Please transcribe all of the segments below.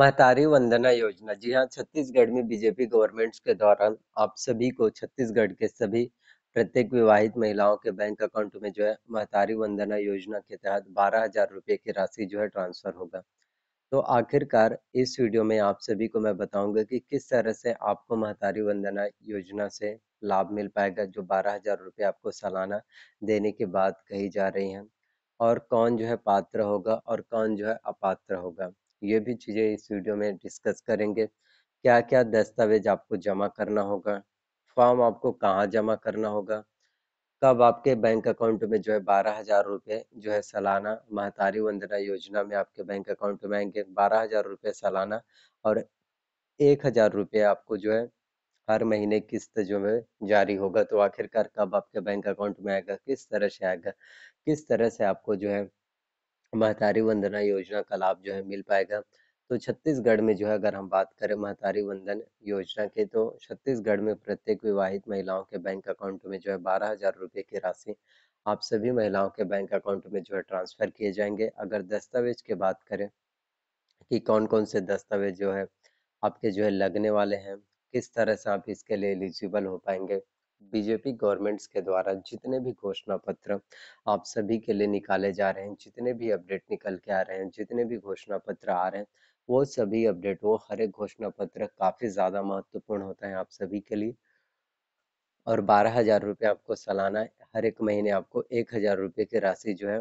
महतारी वंदना योजना जी हाँ छत्तीसगढ़ में बीजेपी गवर्नमेंट्स के दौरान आप सभी को छत्तीसगढ़ के सभी प्रत्येक विवाहित महिलाओं के बैंक अकाउंट में जो है महतारी वंदना योजना के तहत बारह हजार रुपये की राशि जो है ट्रांसफर होगा तो आखिरकार इस वीडियो में आप सभी को मैं बताऊंगा कि किस तरह से आपको महतारी वंदना योजना से लाभ मिल पाएगा जो बारह हजार रुपये आपको सालाना देने की बात कही जा रही है और कौन जो है पात्र होगा और कौन जो है अपात्र होगा ये भी चीज़ें इस वीडियो में डिस्कस करेंगे क्या क्या दस्तावेज आपको जमा करना होगा फॉर्म आपको कहाँ जमा करना होगा कब आपके बैंक अकाउंट में जो है बारह हजार रुपये जो है सालाना महतारी वंदना योजना में आपके बैंक अकाउंट में आएंगे बारह हजार रुपये सालाना और एक हजार रुपये आपको जो है हर महीने किस्त जो है जारी होगा तो आखिरकार कब आपके बैंक अकाउंट में आएगा किस तरह से आएगा किस तरह से आपको जो है महतारी वंदना योजना का लाभ जो है मिल पाएगा तो छत्तीसगढ़ में जो है अगर हम बात करें महतारी वंदन योजना के तो छत्तीसगढ़ में प्रत्येक विवाहित महिलाओं के बैंक अकाउंट में जो है बारह हजार रुपये की राशि आप सभी महिलाओं के बैंक अकाउंट में जो है ट्रांसफर किए जाएंगे अगर दस्तावेज की बात करें कि कौन कौन से दस्तावेज जो है आपके जो है लगने वाले हैं किस तरह से आप इसके लिए एलिजिबल हो पाएंगे बीजेपी गवर्नमेंट्स के द्वारा जितने भी घोषणा पत्र आप सभी के लिए निकाले जा रहे हैं जितने भी अपडेट निकल के आ रहे हैं जितने भी घोषणा पत्र आ रहे हैं वो सभी अपडेट वो हर एक घोषणा पत्र काफ़ी ज़्यादा महत्वपूर्ण होता है आप सभी के लिए और बारह हज़ार रुपये आपको सालाना हर एक महीने आपको एक हज़ार रुपये की राशि जो है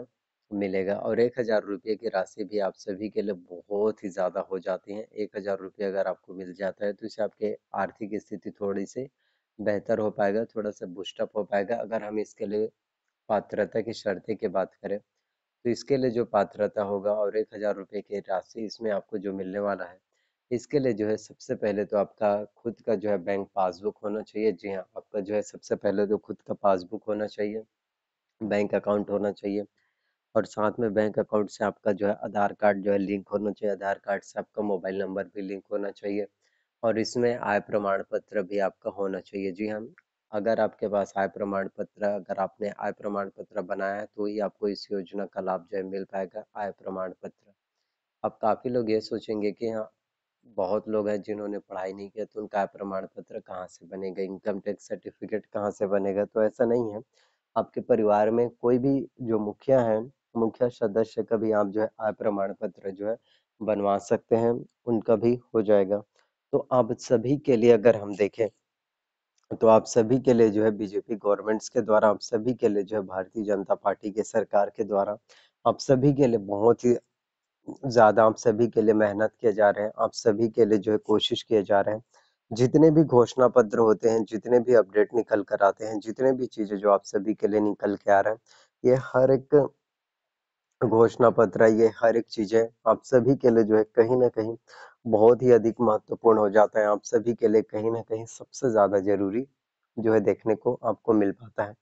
मिलेगा और एक हज़ार रुपये की राशि भी आप सभी के लिए बहुत ही ज़्यादा हो जाती है एक हज़ार रुपये अगर आपको मिल जाता है तो इससे आपके आर्थिक स्थिति थोड़ी सी बेहतर हो पाएगा थोड़ा सा बूस्टअप हो पाएगा अगर हम इसके लिए पात्रता की शर्तें की बात करें तो इसके लिए जो पात्रता होगा और एक हज़ार रुपये की राशि इसमें आपको जो मिलने वाला है इसके लिए जो है सबसे पहले तो आपका खुद का जो है बैंक पासबुक होना चाहिए जी हाँ आपका जो है सबसे पहले तो खुद का पासबुक होना चाहिए बैंक अकाउंट होना चाहिए और साथ में बैंक अकाउंट से आपका जो है आधार कार्ड जो है लिंक होना चाहिए आधार कार्ड से आपका मोबाइल नंबर भी लिंक होना चाहिए और इसमें आय प्रमाण पत्र भी आपका होना चाहिए जी हाँ अगर आपके पास आय प्रमाण पत्र अगर आपने आय प्रमाण पत्र बनाया है तो ही आपको इस योजना का लाभ जो है मिल पाएगा आय प्रमाण पत्र अब काफ़ी लोग ये सोचेंगे कि हाँ बहुत लोग हैं जिन्होंने पढ़ाई नहीं किया तो उनका आय प्रमाण पत्र कहाँ से बनेगा इनकम टैक्स सर्टिफिकेट कहाँ से बनेगा तो ऐसा नहीं है आपके परिवार में कोई भी जो मुखिया है मुखिया सदस्य का भी आप जो है आय प्रमाण पत्र जो है बनवा सकते हैं उनका भी हो जाएगा तो आप सभी के लिए अगर हम देखें तो आप सभी के लिए जो है बीजेपी गवर्नमेंट्स के द्वारा आप सभी के लिए जो है भारतीय जनता पार्टी के सरकार के द्वारा आप सभी के लिए बहुत ही ज़्यादा आप सभी के लिए मेहनत किए जा रहे हैं आप सभी के लिए जो है कोशिश किए जा रहे हैं जितने भी घोषणा पत्र होते हैं जितने भी अपडेट निकल कर आते हैं जितने भी चीज़ें जो आप सभी के लिए निकल के आ रहे हैं ये हर एक घोषणा पत्र ये हर एक चीजें आप सभी के लिए जो है कहीं ना कहीं बहुत ही अधिक महत्वपूर्ण हो जाता है आप सभी के लिए कहीं ना कहीं सबसे ज्यादा जरूरी जो है देखने को आपको मिल पाता है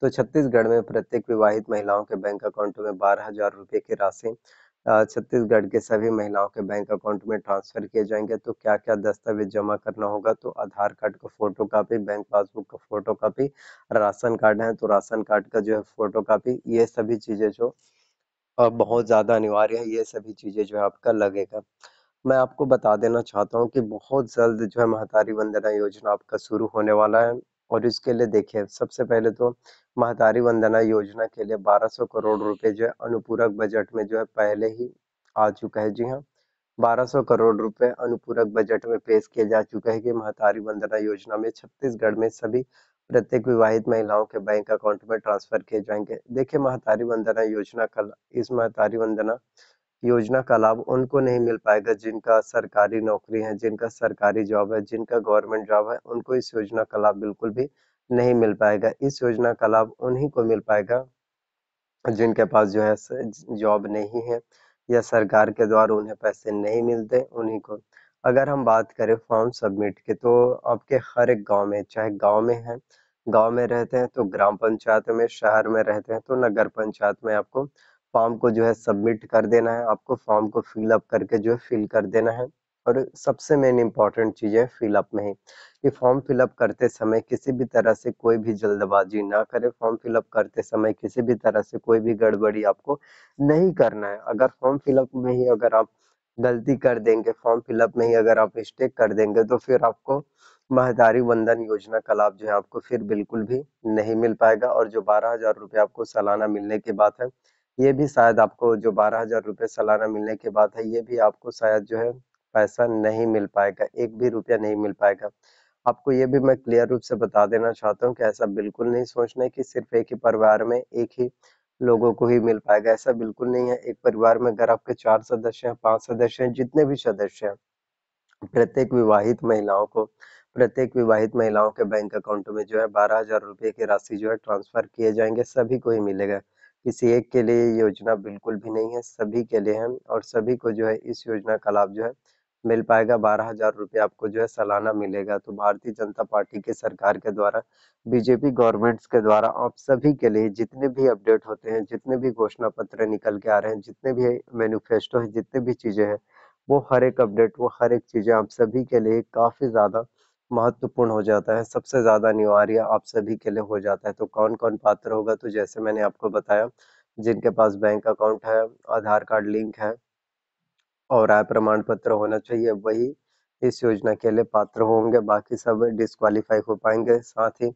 तो छत्तीसगढ़ में प्रत्येक विवाहित महिलाओं के बैंक अकाउंटों में बारह हजार रुपये की राशि छत्तीसगढ़ के सभी महिलाओं के बैंक अकाउंट में ट्रांसफर किए जाएंगे तो क्या क्या दस्तावेज जमा करना होगा तो आधार कार्ड का फोटो कापी बैंक पासबुक का फोटो कापी राशन कार्ड है तो राशन कार्ड का जो है फोटो कापी ये सभी चीजें जो और बहुत ज़्यादा अनिवार्य है ये सभी चीज़ें जो है आपका लगेगा। मैं आपको बता देना चाहता हूँ कि बहुत जल्द जो है महतारी वंदना योजना आपका शुरू होने वाला है और इसके लिए देखिए सबसे पहले तो महतारी वंदना योजना के लिए 1200 करोड़ रुपए जो है अनुपूरक बजट में जो है पहले ही आ चुका है जी हाँ 1200 करोड़ रुपए अनुपूरक बजट में पेश किया जा चुका है कि महतारी वंदना योजना में छत्तीसगढ़ में सभी प्रत्येक विवाहित महिलाओं के बैंक अकाउंट में ट्रांसफर किए जाएंगे देखिए महतारी वंदना योजना का इस महतारी वंदना योजना का लाभ उनको नहीं मिल पाएगा जिनका सरकारी नौकरी है जिनका सरकारी जॉब है जिनका गवर्नमेंट जॉब है उनको इस योजना का लाभ बिल्कुल भी नहीं मिल पाएगा इस योजना का लाभ उन्हीं को मिल पाएगा जिनके पास जो है जॉब नहीं है या सरकार के द्वारा उन्हें पैसे नहीं मिलते उन्हीं को अगर हम बात करें फॉर्म सबमिट के तो आपके हर एक गांव में चाहे गांव में है गांव में रहते हैं तो ग्राम पंचायत में शहर में रहते हैं तो नगर पंचायत में आपको फॉर्म को जो है सबमिट कर देना है आपको फॉर्म को फिलअप करके जो है फिल कर देना है और सबसे मेन इम्पॉर्टेंट चीज़ है फिलअप में ही ये फॉर्म फिलअप करते समय किसी भी तरह से कोई भी जल्दबाजी ना करें फॉर्म फिलअप करते समय किसी भी तरह से कोई भी गड़बड़ी आपको नहीं करना है अगर फॉर्म फिलअप में ही अगर आप गलती कर देंगे फॉर्म फिलअप में ही अगर आप मिस्टेक कर देंगे तो फिर आपको महदारी वंदन योजना का लाभ जो है आपको फिर बिल्कुल भी नहीं मिल पाएगा और जो बारह हजार रुपये आपको सालाना मिलने की बात है ये भी शायद आपको जो बारह हजार रुपये सालाना मिलने की बात है ये भी आपको शायद जो है पैसा नहीं मिल पाएगा एक भी रुपया नहीं मिल पाएगा आपको ये भी मैं क्लियर रूप से बता देना चाहता हूँ कि ऐसा बिल्कुल नहीं सोचना है कि सिर्फ एक ही परिवार में एक ही लोगों को ही मिल पाएगा ऐसा बिल्कुल नहीं है एक परिवार में अगर आपके चार सदस्य हैं पांच सदस्य हैं जितने भी सदस्य हैं प्रत्येक विवाहित महिलाओं को प्रत्येक विवाहित महिलाओं के बैंक अकाउंट में जो है बारह हजार रुपये की राशि जो है ट्रांसफर किए जाएंगे सभी को ही मिलेगा किसी एक के लिए योजना बिल्कुल भी नहीं है सभी के लिए है और सभी को जो है इस योजना का लाभ जो है मिल पाएगा बारह हजार रुपये आपको जो है सालाना मिलेगा तो भारतीय जनता पार्टी के सरकार के द्वारा बीजेपी गवर्नमेंट्स के द्वारा आप सभी के लिए जितने भी अपडेट होते हैं जितने भी घोषणा पत्र निकल के आ रहे हैं जितने भी मैनिफेस्टो है जितने भी चीज़ें हैं वो हर एक अपडेट वो हर एक चीज़ें आप सभी के लिए काफ़ी ज़्यादा महत्वपूर्ण हो जाता है सबसे ज़्यादा अनिवार्य आप सभी के लिए हो जाता है तो कौन कौन पात्र होगा तो जैसे मैंने आपको बताया जिनके पास बैंक अकाउंट है आधार कार्ड लिंक है और आय प्रमाण पत्र होना चाहिए वही इस योजना के लिए पात्र होंगे बाकी सब डिस्कालीफाई हो पाएंगे साथ ही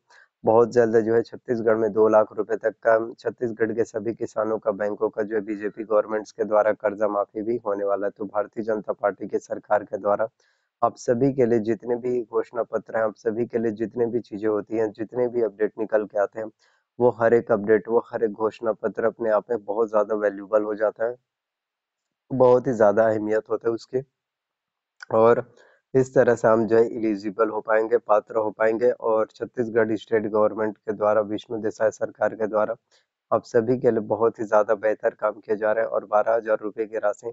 बहुत जल्द जो है छत्तीसगढ़ में दो लाख रुपए तक का छत्तीसगढ़ के सभी किसानों का बैंकों का जो है बीजेपी गवर्नमेंट्स के द्वारा कर्जा माफी भी होने वाला है तो भारतीय जनता पार्टी के सरकार के द्वारा आप सभी के लिए जितने भी घोषणा पत्र हैं आप सभी के लिए जितने भी चीजें होती हैं जितने भी अपडेट निकल के आते हैं वो हर एक अपडेट वो हर एक घोषणा पत्र अपने आप में बहुत ज्यादा वैल्यूबल हो जाता है बहुत ही ज़्यादा अहमियत होता है उसके और इस तरह से हम जो है एलिजिबल हो पाएंगे पात्र हो पाएंगे और छत्तीसगढ़ स्टेट गवर्नमेंट के द्वारा विष्णु देसाई सरकार के द्वारा आप सभी के लिए बहुत ही ज़्यादा बेहतर काम किया जा रहे हैं और बारह हजार रुपये की राशि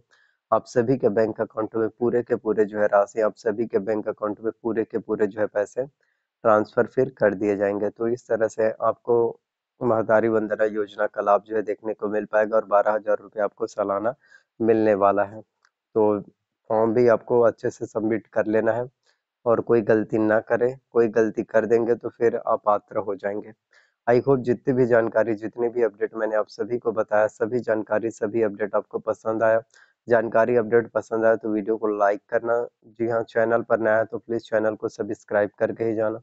आप सभी के बैंक अकाउंट में पूरे के पूरे जो है राशि आप सभी के बैंक अकाउंट में पूरे के पूरे जो है पैसे ट्रांसफर फिर कर दिए जाएंगे तो इस तरह से आपको महदारी वंदना योजना का लाभ जो है देखने को मिल पाएगा और बारह हजार रुपये आपको सालाना मिलने वाला है तो फॉर्म भी आपको अच्छे से सबमिट कर लेना है और कोई गलती ना करें कोई गलती कर देंगे तो फिर आप पात्र हो जाएंगे आई होप जितनी भी जानकारी जितने भी अपडेट मैंने आप सभी को बताया सभी जानकारी सभी अपडेट आपको पसंद आया जानकारी अपडेट पसंद आया तो वीडियो को लाइक करना जी हाँ चैनल पर नया है तो प्लीज़ चैनल को सब्सक्राइब करके ही जाना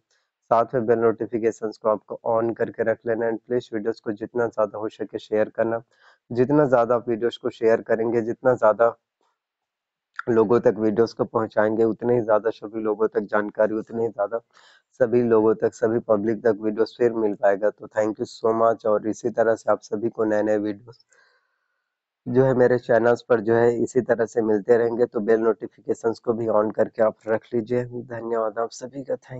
साथ में बेल नोटिफिकेशन को आपको ऑन करके रख लेना एंड प्लीज वीडियोस को जितना ज़्यादा हो सके शेयर करना जितना ज़्यादा आप वीडियोस को शेयर करेंगे जितना ज़्यादा लोगों तक वीडियोस को पहुंचाएंगे उतने ही ज़्यादा सभी लोगों तक जानकारी उतने ही ज़्यादा सभी लोगों तक सभी पब्लिक तक वीडियोस फिर मिल पाएगा तो थैंक यू सो मच और इसी तरह से आप सभी को नए नए वीडियोस जो है मेरे चैनल्स पर जो है इसी तरह से मिलते रहेंगे तो बेल नोटिफिकेशंस को भी ऑन करके आप रख लीजिए धन्यवाद आप सभी का थैंक